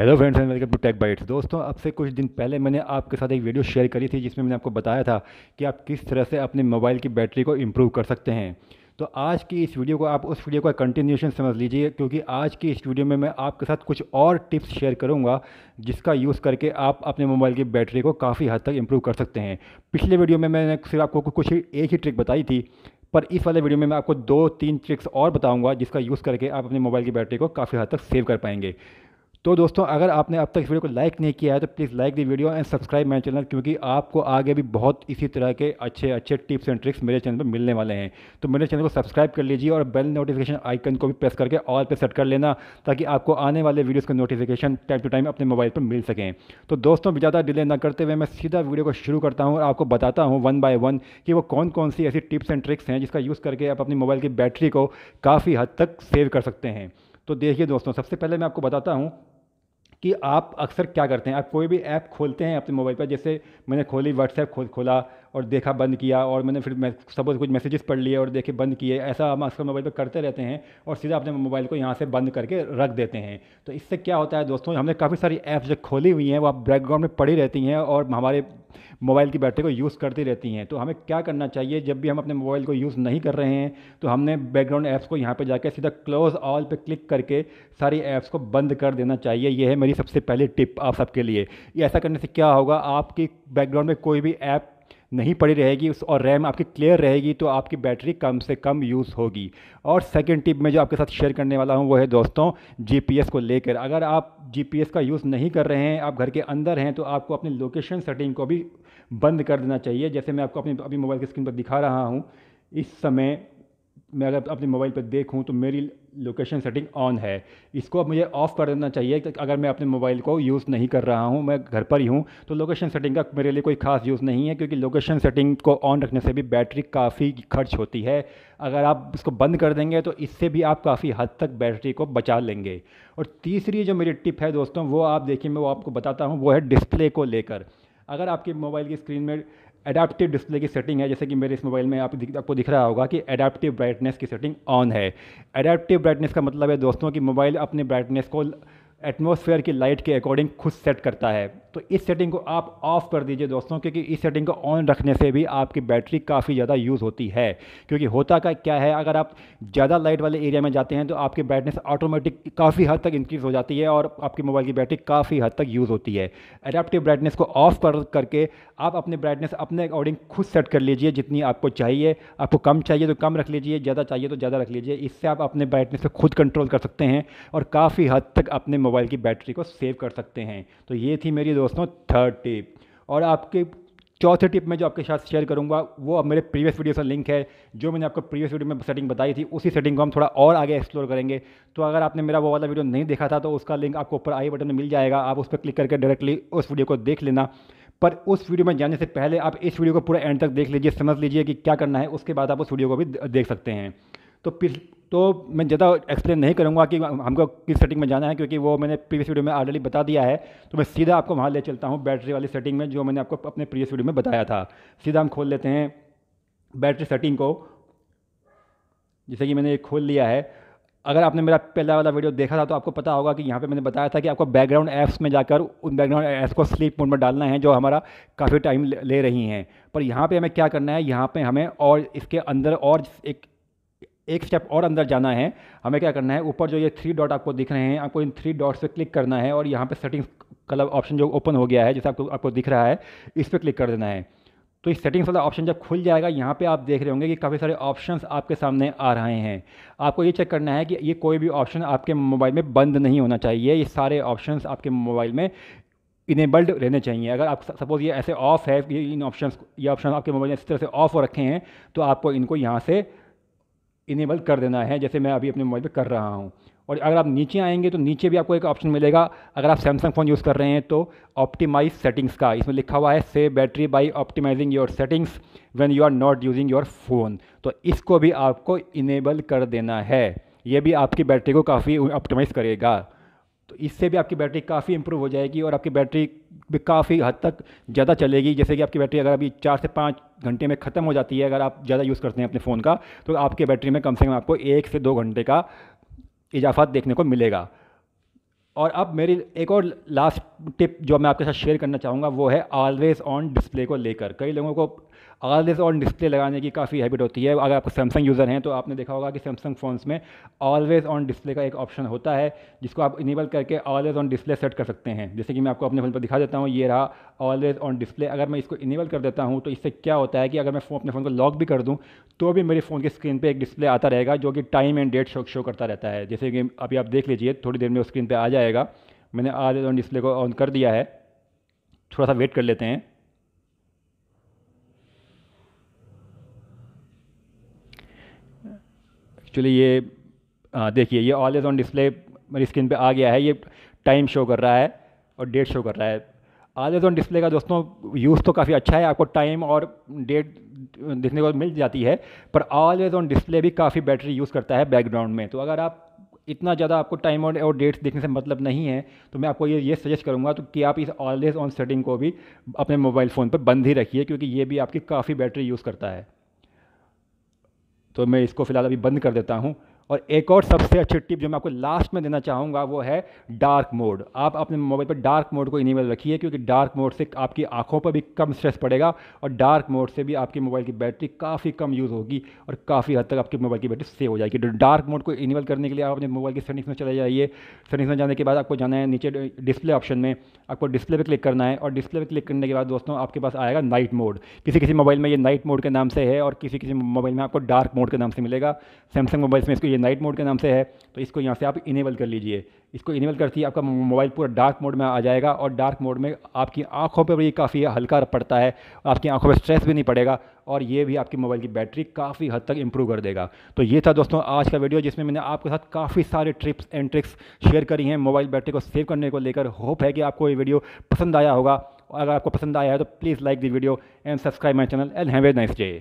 hello friends and welcome to Tech Bytes दोस्तों अब से कुछ दिन पहले मैंने आपके साथ एक वीडियो शेयर करी थी जिसमें मैंने आपको बताया था कि आप किस तरह से अपने मोबाइल की बैटरी को इम्प्रूव कर सकते हैं तो आज की इस वीडियो को आप उस वीडियो का कंटिन्यूशन समझ लीजिए क्योंकि आज की इस वीडियो में मैं आपके साथ कुछ और टिप्स शेयर करूंगा जिसका यूज़ करके आप अपने मोबाइल की बैटरी को काफ़ी हद तक इम्प्रूव कर सकते हैं पिछले वीडियो में मैंने सिर्फ आपको कुछ एक ही ट्रिक बताई थी पर इस वाले वीडियो में मैं आपको दो तीन ट्रिक्स और बताऊँगा जिसका यूज़ करके आप अपने मोबाइल की बैटरी को काफ़ी हद तक सेव कर पाएंगे तो दोस्तों अगर आपने अब तक इस वीडियो को लाइक नहीं किया है तो please like the video and subscribe my channel क्योंकि आपको आगे भी बहुत इसी तरह के अच्छे अच्छे टिप्स एंड ट्रिक्स मेरे चैनल पर मिलने वाले हैं तो मेरे चैनल को सब्सक्राइब कर लीजिए और बेल नोटिफिकेशन आइकन को भी प्रेस करके ऑल पर सेट कर लेना ताकि आपको आने वाले वीडियोज़ का नोटिफिकेशन टाइम टू टाइम अपने मोबाइल पर मिल सकें तो दोस्तों ज़्यादा डिले ना करते हुए मैं सीधा वीडियो को शुरू करता हूँ और आपको बताता हूँ वन बाय वन कि वो कौन कौन सी ऐसी टिप्स एंड ट्रिक्स हैं जिसका यूज़ करके आप अपनी मोबाइल की बैटरी को काफ़ी हद तक सेव कर सकते हैं तो देखिए दोस्तों सबसे पहले मैं आपको बताता हूँ कि आप अक्सर क्या करते हैं आप कोई भी ऐप खोलते हैं अपने मोबाइल पर जैसे मैंने खोली व्हाट्सएप खोल खोला और देखा बंद किया और मैंने फिर मैं सपोज कुछ मैसेजेस पढ़ लिए और देखे बंद किए ऐसा हम आजकल मोबाइल पर करते रहते हैं और सीधा अपने मोबाइल को यहाँ से बंद करके रख देते हैं तो इससे क्या होता है दोस्तों हमने काफ़ी सारी ऐप्स जो खोली हुई हैं वो आप बैकग्राउंड में पड़ी रहती हैं और हमारे मोबाइल की बैटरी को यूज़ करती रहती हैं तो हमें क्या करना चाहिए जब भी हम अपने मोबाइल को यूज़ नहीं कर रहे हैं तो हमने बैकग्राउंड ऐप्स को यहाँ पर जाकर सीधा क्लोज ऑल पर क्लिक करके सारी ऐप्स को बंद कर देना चाहिए यह है मेरी सबसे पहली टिप आप सबके लिए ऐसा करने से क्या होगा आपकी बैकग्राउंड में कोई भी ऐप नहीं पड़ी रहेगी उस और रैम आपकी क्लियर रहेगी तो आपकी बैटरी कम से कम यूज़ होगी और सेकेंड टिप मैं जो आपके साथ शेयर करने वाला हूँ वो है दोस्तों जीपीएस को लेकर अगर आप जीपीएस का यूज़ नहीं कर रहे हैं आप घर के अंदर हैं तो आपको अपनी लोकेशन सेटिंग को भी बंद कर देना चाहिए जैसे मैं आपको अपने अभी मोबाइल की स्क्रीन पर दिखा रहा हूँ इस समय मैं अगर अपने मोबाइल पर देखूँ तो मेरी लोकेशन सेटिंग ऑन है इसको अब मुझे ऑफ़ कर देना चाहिए कि अगर मैं अपने मोबाइल को यूज़ नहीं कर रहा हूँ मैं घर पर ही हूँ तो लोकेशन सेटिंग का मेरे लिए कोई ख़ास यूज़ नहीं है क्योंकि लोकेशन सेटिंग को ऑन रखने से भी बैटरी काफ़ी खर्च होती है अगर आप इसको बंद कर देंगे तो इससे भी आप काफ़ी हद तक बैटरी को बचा लेंगे और तीसरी जो मेरी टिप है दोस्तों वो आप देखिए मैं वो आपको बताता हूँ वो है डिस्प्ले को लेकर अगर आपके मोबाइल की स्क्रीन में एडाप्टिव डिस्प्ले की सेटिंग है जैसे कि मेरे इस मोबाइल में आप दिख, आपको दिख रहा होगा कि एडाप्टिव ब्राइटनेस की सेटिंग ऑन है एडाप्टिव ब्राइटनेस का मतलब है दोस्तों कि मोबाइल अपने ब्राइटनेस को एटमोसफेयर की लाइट के अकॉर्डिंग खुद सेट करता है तो इस सेटिंग को आप ऑफ़ कर दीजिए दोस्तों क्योंकि इस सेटिंग को ऑन रखने से भी आपकी बैटरी काफ़ी ज़्यादा यूज़ होती है क्योंकि होता का क्या है अगर आप ज़्यादा लाइट वाले एरिया में जाते हैं तो आपकी ब्राइटनेस ऑटोमेटिक काफ़ी हद तक इंक्रीज़ हो जाती है और आपकी मोबाइल की बैटरी काफ़ी हद तक यूज़ होती है अडेप्टिव ब्राइटनेस को ऑफ़ कर करके आप अपने ब्राइटनेस अपने अकॉर्डिंग खुद सेट कर लीजिए जितनी आपको चाहिए आपको कम चाहिए तो कम रख लीजिए ज़्यादा चाहिए तो ज़्यादा रख लीजिए इससे आप अपने ब्राइटनेस को खुद कंट्रोल कर सकते हैं और काफ़ी हद तक अपने मोबाइल की बैटरी को सेव कर सकते हैं तो ये थी मेरी दोस्तों थर्ड टिप और आपके चौथे टिप में जो आपके साथ शेयर करूंगा वो अब मेरे प्रीवियस वीडियो से लिंक है जो मैंने आपको प्रीवियस वीडियो में सेटिंग बताई थी उसी सेटिंग को हम थोड़ा और आगे एक्सप्लोर करेंगे तो अगर आपने मेरा वो वाला वीडियो नहीं देखा था तो उसका लिंक आपको ऊपर आई बटन में मिल जाएगा आप उस पर क्लिक करके डायरेक्टली उस वीडियो को देख लेना पर उस वीडियो में जाने से पहले आप इस वीडियो को पूरा एंड तक देख लीजिए समझ लीजिए कि क्या करना है उसके बाद आप उस वीडियो को भी देख सकते हैं तो पिछ तो मैं ज़्यादा एक्सप्लेन नहीं करूँगा कि हमको किस सेटिंग में जाना है क्योंकि वो मैंने प्रीवियस वीडियो में ऑलरेडी बता दिया है तो मैं सीधा आपको वहाँ ले चलता हूँ बैटरी वाली सेटिंग में जो मैंने आपको अपने प्रीवियस वीडियो में बताया था सीधा हम खोल लेते हैं बैटरी सेटिंग को जैसे कि मैंने ये खोल लिया है अगर आपने मेरा पहला वाला वीडियो देखा था तो आपको पता होगा कि यहाँ पे मैंने बताया था कि आपको बैकग्राउंड ऐप्स में जाकर उन बैकग्राउंड ऐप्स को स्लीप मोड में डालना है जो हमारा काफ़ी टाइम ले रही हैं पर यहाँ पे हमें क्या करना है यहाँ पे हमें और इसके अंदर और एक एक स्टेप और अंदर जाना है हमें क्या करना है ऊपर जो ये थ्री डॉट आपको दिख रहे हैं आपको इन थ्री डॉट्स पे क्लिक करना है और यहाँ पे सेटिंग्स कलर ऑप्शन जो ओपन हो गया है जैसे आपको आपको दिख रहा है इस पर क्लिक कर देना है तो इस सेटिंग्स वाला ऑप्शन जब खुल जाएगा यहाँ पे आप देख रहे होंगे कि काफ़ी सारे ऑप्शंस आपके सामने आ रहे हैं आपको ये चेक करना है कि ये कोई भी ऑप्शन आपके मोबाइल में बंद नहीं होना चाहिए ये सारे ऑप्शंस आपके मोबाइल में इनेबल्ड रहने चाहिए अगर आप सपोज़ ये ऐसे ऑफ है ये इन ऑप्शन ये ऑप्शन आपके मोबाइल में इस तरह से ऑफ हो रखे हैं तो आपको इनको यहाँ से इनेबल कर देना है जैसे मैं अभी अपने मोबाइल पर कर रहा हूँ और अगर आप नीचे आएंगे तो नीचे भी आपको एक ऑप्शन मिलेगा अगर आप सैमसंग फ़ोन यूज़ कर रहे हैं तो ऑप्टिमाइज सेटिंग्स का इसमें लिखा हुआ है save battery by optimising your settings when you are not using your phone तो इसको भी आपको इनेबल कर देना है ये भी आपकी बैटरी को काफ़ी ऑप्टिमाइज़ करेगा तो इससे भी आपकी बैटरी काफ़ी इंप्रूव हो जाएगी और आपकी बैटरी भी काफ़ी हद तक ज़्यादा चलेगी जैसे कि आपकी बैटरी अगर अभी चार से पाँच घंटे में ख़त्म हो जाती है अगर आप ज़्यादा यूज़ करते हैं अपने फ़ोन का तो आपके बैटरी में कम से कम आपको एक से दो घंटे का इजाफा देखने को मिलेगा और अब मेरी एक और लास्ट टिप जो मैं आपके साथ शेयर करना चाहूँगा वो है ऑलवेज़ ऑन डिस्प्ले को लेकर कई लोगों को ऑलवेज ऑन डिस्प्ले लगाने की काफ़ी हैबिट होती है अगर आप सैमसंग यूज़र हैं तो आपने देखा होगा कि सैमसंग फ़ोन्स में ऑलवेज ऑन डिस्प्ले का एक ऑप्शन होता है जिसको आप इनेबल करके ऑलवेज ऑन डिस्प्ले सेट कर सकते हैं जैसे कि मैं आपको अपने फ़ोन पर दिखा देता हूँ ये रहा ऑलवेज ऑन डिस्प्ले अगर मैं इसको इनेबल कर देता हूँ तो इससे क्या होता है कि अगर मैं फोन अपने फ़ोन को लॉक भी कर दूँ तो भी मेरे फ़ोन की स्क्रीन पर एक डिस्प्ले आता रहेगा जो कि time and date show show करता रहता है जैसे कि अभी आप देख लीजिए थोड़ी देर में स्क्रीन पर आ जाएगा मैंने ऑलवेज ऑन डिस्प्ले को ऑन कर दिया है थोड़ा सा वेट कर लेते हैं एक्चुअली ये देखिए ये ऑलवेज ऑन डिस्प्ले मेरी स्क्रीन पे आ गया है ये टाइम शो कर रहा है और डेट शो कर रहा है ऑलवेज ऑन डिस्प्ले का दोस्तों यूज़ तो काफ़ी अच्छा है आपको टाइम और डेट देखने को मिल जाती है पर ऑलवेज ऑन डिस्प्ले भी काफ़ी बैटरी यूज़ करता है बैकग्राउंड में तो अगर आप इतना ज़्यादा आपको टाइम और, और डेट्स देखने से मतलब नहीं है तो मैं आपको ये ये सजेस्ट करूँगा तो कि आप इस ऑलवेज़ ऑन सेटिंग को भी अपने मोबाइल फ़ोन पर बंद ही रखिए क्योंकि ये भी आपकी काफ़ी बैटरी यूज़ करता है तो मैं इसको फ़िलहाल अभी बंद कर देता हूँ और एक और सबसे अच्छी टिप जो मैं आपको लास्ट में देना चाहूँगा वो है डार्क मोड आप अपने मोबाइल पर डार्क मोड को इनेबल रखिए क्योंकि डार्क मोड से आपकी आंखों पर भी कम स्ट्रेस पड़ेगा और डार्क मोड से भी आपके मोबाइल की बैटरी काफ़ी कम यूज़ होगी और काफ़ी हद तक आपके मोबाइल की बैटरी सेव हो जाएगी डार्क तो मोड को इनेबल करने के लिए आप अपने मोबाइल की सेटिंग्स में चले जाइए सेटिंग्स में जाने के बाद आपको जाना है नीचे डिस्प्ले ऑप्शन में आपको डिस्प्ले पर क्लिक करना है और डिस्प्ले पर क्लिक करने के बाद दोस्तों आपके पास आएगा नाइट मोड किसी किसी मोबाइल में ये नाइट मोड के नाम से है और किसी किसी मोबाइल में आपको डार्क मोड के नाम से मिलेगा सैमसंग मोबाइल्स में इसको ये नाइट मोड के नाम से है तो इसको यहाँ से आप इनेबल कर लीजिए इसको इनेबल करती है आपका मोबाइल पूरा डार्क मोड में आ जाएगा और डार्क मोड में आपकी आंखों पर भी काफ़ी हल्का पड़ता है आपकी आंखों पर स्ट्रेस भी नहीं पड़ेगा और ये भी आपकी मोबाइल की बैटरी काफ़ी हद तक इम्प्रूव कर देगा तो ये था दोस्तों आज का वीडियो जिसमें मैंने आपके साथ काफ़ी सारे ट्रिप्स एंड ट्रिक्स शेयर करी हैं मोबाइल बैटरी को सेव करने को लेकर होप है कि आपको ये वीडियो पसंद आया होगा और अगर आपको पसंद आया है तो please like this video and subscribe my channel and have a nice day